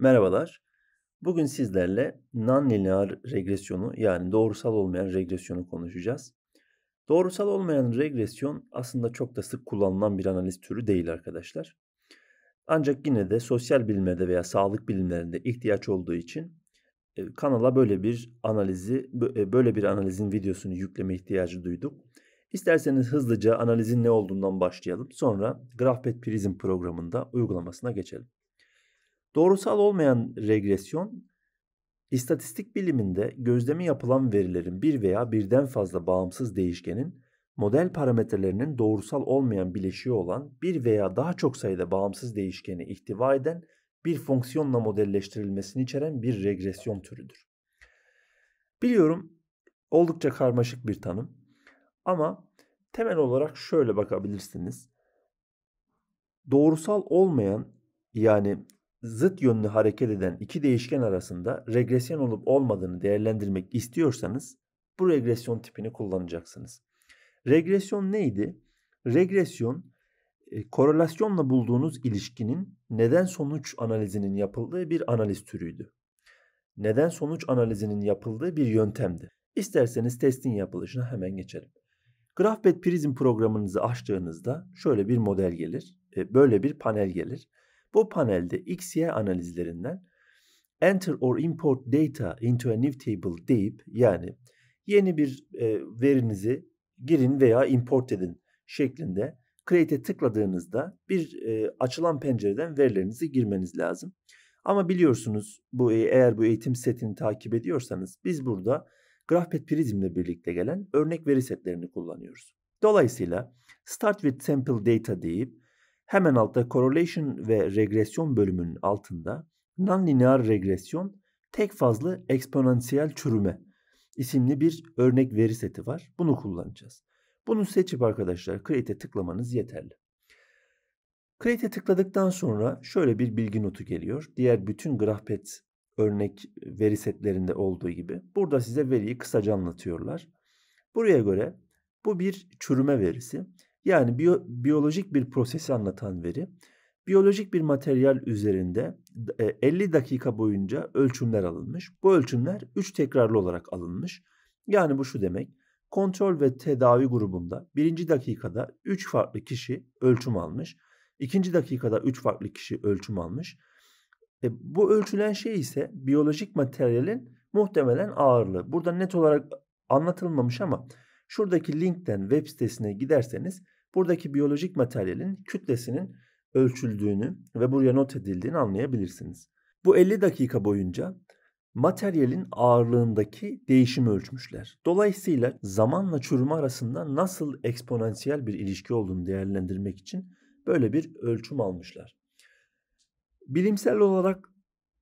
Merhabalar. Bugün sizlerle nonlinear regresyonu yani doğrusal olmayan regresyonu konuşacağız. Doğrusal olmayan regresyon aslında çok da sık kullanılan bir analiz türü değil arkadaşlar. Ancak yine de sosyal bilimlerde veya sağlık bilimlerinde ihtiyaç olduğu için e, kanala böyle bir analizi e, böyle bir analizin videosunu yükleme ihtiyacı duyduk. İsterseniz hızlıca analizin ne olduğundan başlayalım. Sonra GraphPad Prism programında uygulamasına geçelim. Doğrusal olmayan regresyon istatistik biliminde gözlemi yapılan verilerin bir veya birden fazla bağımsız değişkenin model parametrelerinin doğrusal olmayan bileşiği olan bir veya daha çok sayıda bağımsız değişkeni ihtiva eden bir fonksiyonla modelleştirilmesini içeren bir regresyon türüdür. Biliyorum oldukça karmaşık bir tanım ama temel olarak şöyle bakabilirsiniz. Doğrusal olmayan yani zıt yönlü hareket eden iki değişken arasında regresyon olup olmadığını değerlendirmek istiyorsanız bu regresyon tipini kullanacaksınız. Regresyon neydi? Regresyon e, korelasyonla bulduğunuz ilişkinin neden sonuç analizinin yapıldığı bir analiz türüydü. Neden sonuç analizinin yapıldığı bir yöntemdi. İsterseniz testin yapılışına hemen geçelim. GraphPad Prism programınızı açtığınızda şöyle bir model gelir, e, böyle bir panel gelir. Bu panelde XY analizlerinden enter or import data into a new table deyip yani yeni bir e, verinizi girin veya import edin şeklinde create'e tıkladığınızda bir e, açılan pencereden verilerinizi girmeniz lazım. Ama biliyorsunuz bu e, eğer bu eğitim setini takip ediyorsanız biz burada GraphPad Prism ile birlikte gelen örnek veri setlerini kullanıyoruz. Dolayısıyla start with sample data deyip Hemen altta correlation ve regresyon bölümünün altında nonlinear regresyon tek fazlı eksponansiyel çürüme isimli bir örnek veri seti var. Bunu kullanacağız. Bunu seçip arkadaşlar create'e tıklamanız yeterli. Create'e tıkladıktan sonra şöyle bir bilgi notu geliyor. Diğer bütün GraphPad örnek veri setlerinde olduğu gibi. Burada size veriyi kısaca anlatıyorlar. Buraya göre bu bir çürüme verisi. Yani biyo, biyolojik bir prosesi anlatan veri. Biyolojik bir materyal üzerinde 50 e, dakika boyunca ölçümler alınmış. Bu ölçümler 3 tekrarlı olarak alınmış. Yani bu şu demek. Kontrol ve tedavi grubunda birinci dakikada 3 farklı kişi ölçüm almış. ikinci dakikada 3 farklı kişi ölçüm almış. E, bu ölçülen şey ise biyolojik materyalin muhtemelen ağırlığı. Burada net olarak anlatılmamış ama Şuradaki linkten web sitesine giderseniz buradaki biyolojik materyalin kütlesinin ölçüldüğünü ve buraya not edildiğini anlayabilirsiniz. Bu 50 dakika boyunca materyalin ağırlığındaki değişimi ölçmüşler. Dolayısıyla zamanla çürüme arasında nasıl eksponansiyel bir ilişki olduğunu değerlendirmek için böyle bir ölçüm almışlar. Bilimsel olarak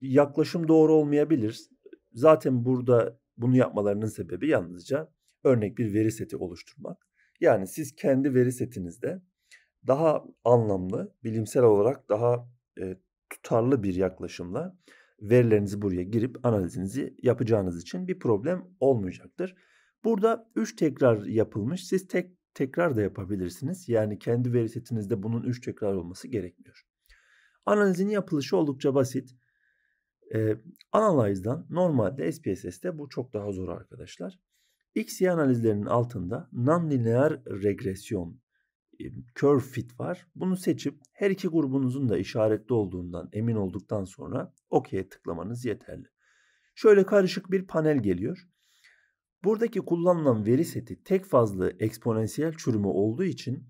yaklaşım doğru olmayabilir. Zaten burada bunu yapmalarının sebebi yalnızca örnek bir veri seti oluşturmak. Yani siz kendi veri setinizde daha anlamlı, bilimsel olarak daha e, tutarlı bir yaklaşımla verilerinizi buraya girip analizinizi yapacağınız için bir problem olmayacaktır. Burada 3 tekrar yapılmış. Siz tek tekrar da yapabilirsiniz. Yani kendi veri setinizde bunun 3 tekrar olması gerekmiyor. Analizin yapılışı oldukça basit. Ee, Analyze'dan normalde SPSS'de bu çok daha zor arkadaşlar. XY analizlerinin altında nonlinear regresyon curve fit var. Bunu seçip her iki grubunuzun da işaretli olduğundan emin olduktan sonra OK'ye tıklamanız yeterli. Şöyle karışık bir panel geliyor. Buradaki kullanılan veri seti tek fazlı eksponansiyel çürümü olduğu için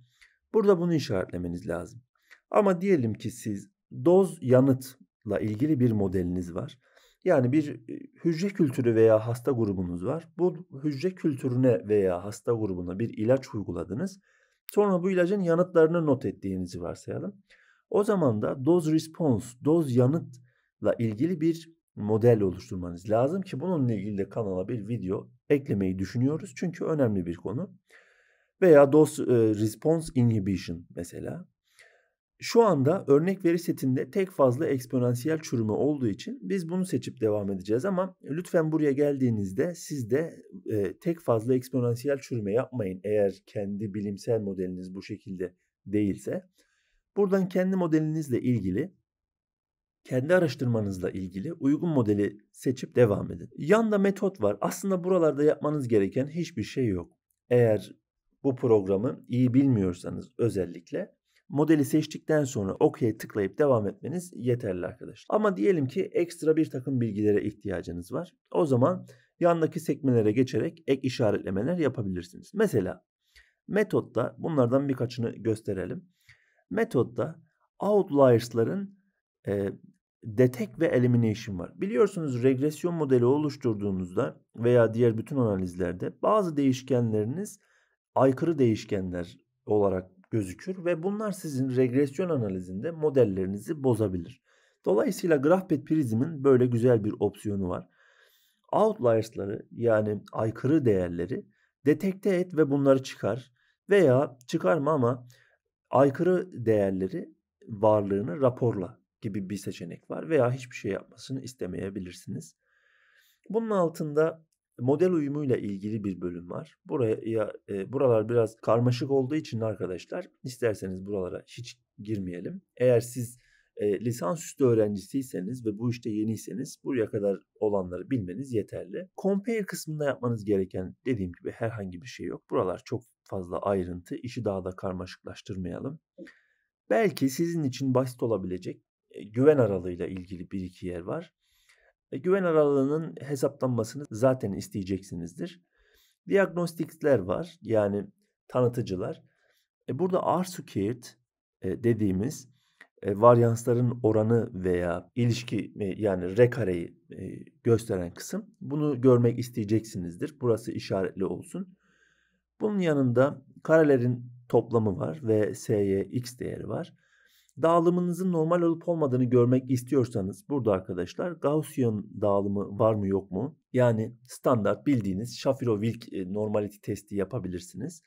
burada bunu işaretlemeniz lazım. Ama diyelim ki siz doz yanıtla ilgili bir modeliniz var. Yani bir hücre kültürü veya hasta grubunuz var. Bu hücre kültürüne veya hasta grubuna bir ilaç uyguladınız. Sonra bu ilacın yanıtlarını not ettiğinizi varsayalım. O zaman da doz response, doz yanıtla ilgili bir model oluşturmanız lazım ki bununla ilgili de kanala bir video eklemeyi düşünüyoruz. Çünkü önemli bir konu. Veya doz response inhibition mesela. Şu anda örnek veri setinde tek fazla eksponansiyel çürüme olduğu için biz bunu seçip devam edeceğiz ama lütfen buraya geldiğinizde siz de e, tek fazla eksponansiyel çürüme yapmayın eğer kendi bilimsel modeliniz bu şekilde değilse. Buradan kendi modelinizle ilgili kendi araştırmanızla ilgili uygun modeli seçip devam edin. Yanda metot var. Aslında buralarda yapmanız gereken hiçbir şey yok. Eğer bu programı iyi bilmiyorsanız özellikle modeli seçtikten sonra OK'ye tıklayıp devam etmeniz yeterli arkadaşlar. Ama diyelim ki ekstra bir takım bilgilere ihtiyacınız var. O zaman yandaki sekmelere geçerek ek işaretlemeler yapabilirsiniz. Mesela metotta bunlardan birkaçını gösterelim. Metotta outliers'ların e, detect ve elimination var. Biliyorsunuz regresyon modeli oluşturduğunuzda veya diğer bütün analizlerde bazı değişkenleriniz aykırı değişkenler olarak gözükür ve bunlar sizin regresyon analizinde modellerinizi bozabilir. Dolayısıyla GraphPad Prism'in böyle güzel bir opsiyonu var. Outliers'ları yani aykırı değerleri detekte et ve bunları çıkar veya çıkarma ama aykırı değerleri varlığını raporla gibi bir seçenek var veya hiçbir şey yapmasını istemeyebilirsiniz. Bunun altında Model uyumuyla ilgili bir bölüm var. Buraya e, buralar biraz karmaşık olduğu için arkadaşlar isterseniz buralara hiç girmeyelim. Eğer siz e, lisansüstü öğrencisiyseniz ve bu işte yeniyseniz buraya kadar olanları bilmeniz yeterli. Compare kısmında yapmanız gereken dediğim gibi herhangi bir şey yok. Buralar çok fazla ayrıntı. İşi daha da karmaşıklaştırmayalım. Belki sizin için basit olabilecek e, güven aralığıyla ilgili bir iki yer var. E, güven aralığının hesaplanmasını zaten isteyeceksinizdir. Diagnostikler var yani tanıtıcılar. E, burada R-squared e, dediğimiz varyansların oranı veya ilişki yani R kareyi gösteren kısım. Bunu görmek isteyeceksinizdir. Burası işaretli olsun. Bunun yanında karelerin toplamı var ve s'ye x değeri var. Dağılımınızın normal olup olmadığını görmek istiyorsanız burada arkadaşlar Gaussian dağılımı var mı yok mu? Yani standart bildiğiniz Shapiro-Wilk e, normality testi yapabilirsiniz.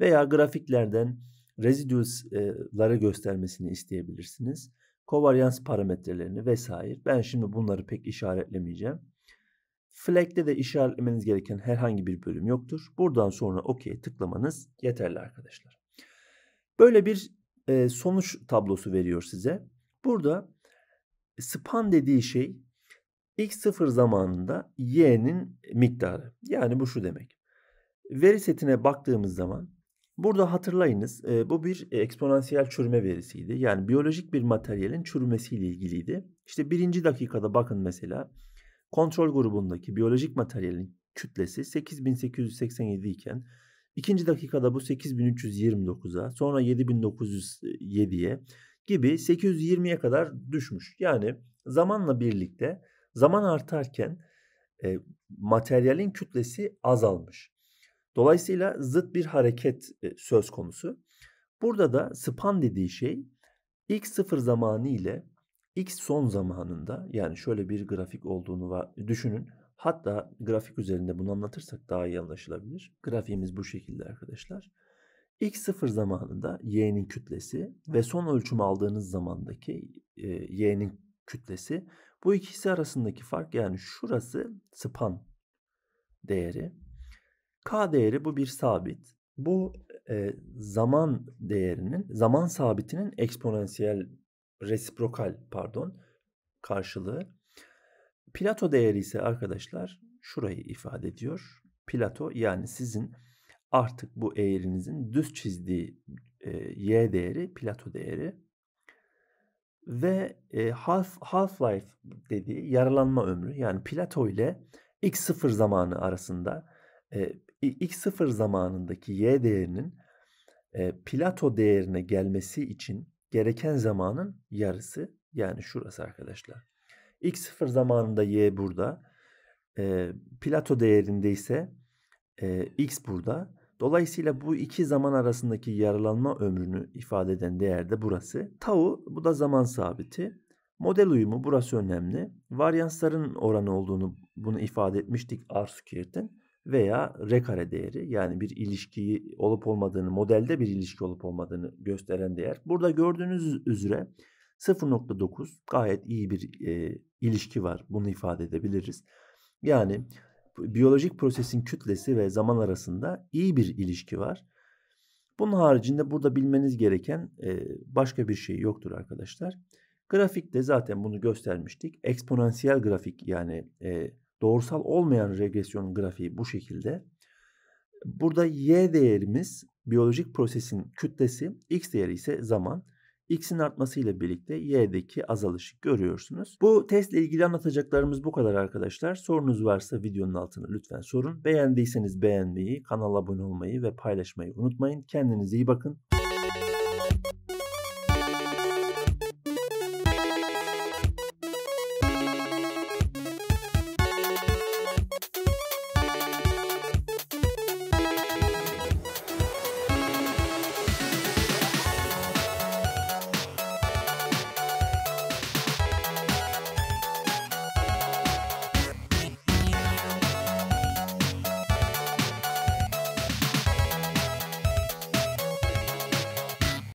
Veya grafiklerden residues'ları göstermesini isteyebilirsiniz. Kovaryans parametrelerini vesaire. Ben şimdi bunları pek işaretlemeyeceğim. Flag'de de işaretlemeniz gereken herhangi bir bölüm yoktur. Buradan sonra OK'ye tıklamanız yeterli arkadaşlar. Böyle bir e, sonuç tablosu veriyor size. Burada e, span dediği şey x0 zamanında y'nin miktarı. Yani bu şu demek. Veri setine baktığımız zaman burada hatırlayınız e, bu bir eksponansiyel çürüme verisiydi. Yani biyolojik bir materyalin çürümesiyle ilgiliydi. İşte birinci dakikada bakın mesela kontrol grubundaki biyolojik materyalin kütlesi 8887 iken İkinci dakikada bu 8329'a sonra 7907'ye gibi 820'ye kadar düşmüş. Yani zamanla birlikte zaman artarken e, materyalin kütlesi azalmış. Dolayısıyla zıt bir hareket e, söz konusu. Burada da span dediği şey x sıfır zamanı ile x son zamanında yani şöyle bir grafik olduğunu düşünün. Hatta grafik üzerinde bunu anlatırsak daha iyi anlaşılabilir. Grafiğimiz bu şekilde arkadaşlar. X0 zamanında y'nin kütlesi ve son ölçüm aldığınız zamandaki e, y'nin kütlesi bu ikisi arasındaki fark yani şurası span değeri. K değeri bu bir sabit. Bu e, zaman değerinin, zaman sabitinin eksponansiyel resiprokal pardon karşılığı. Plato değeri ise arkadaşlar şurayı ifade ediyor. Plato yani sizin artık bu eğrinizin düz çizdiği e, y değeri plato değeri ve e, half half life dediği yaralanma ömrü yani plato ile x0 zamanı arasında e, x0 zamanındaki y değerinin e, plato değerine gelmesi için gereken zamanın yarısı yani şurası arkadaşlar. X0 zamanında Y burada. E, plato değerinde ise e, X burada. Dolayısıyla bu iki zaman arasındaki yaralanma ömrünü ifade eden değer de burası. Tau bu da zaman sabiti. Model uyumu burası önemli. Varyansların oranı olduğunu bunu ifade etmiştik R squared'in veya R kare değeri yani bir ilişkiyi olup olmadığını modelde bir ilişki olup olmadığını gösteren değer. Burada gördüğünüz üzere 0.9 gayet iyi bir e, ilişki var. Bunu ifade edebiliriz. Yani biyolojik prosesin kütlesi ve zaman arasında iyi bir ilişki var. Bunun haricinde burada bilmeniz gereken e, başka bir şey yoktur arkadaşlar. Grafikte zaten bunu göstermiştik. Eksponansiyel grafik yani e, doğrusal olmayan regresyon grafiği bu şekilde. Burada y değerimiz biyolojik prosesin kütlesi, x değeri ise zaman. X'in artmasıyla birlikte Y'deki azalışı görüyorsunuz. Bu testle ilgili anlatacaklarımız bu kadar arkadaşlar. Sorunuz varsa videonun altına lütfen sorun. Beğendiyseniz beğenmeyi, kanala abone olmayı ve paylaşmayı unutmayın. Kendinize iyi bakın.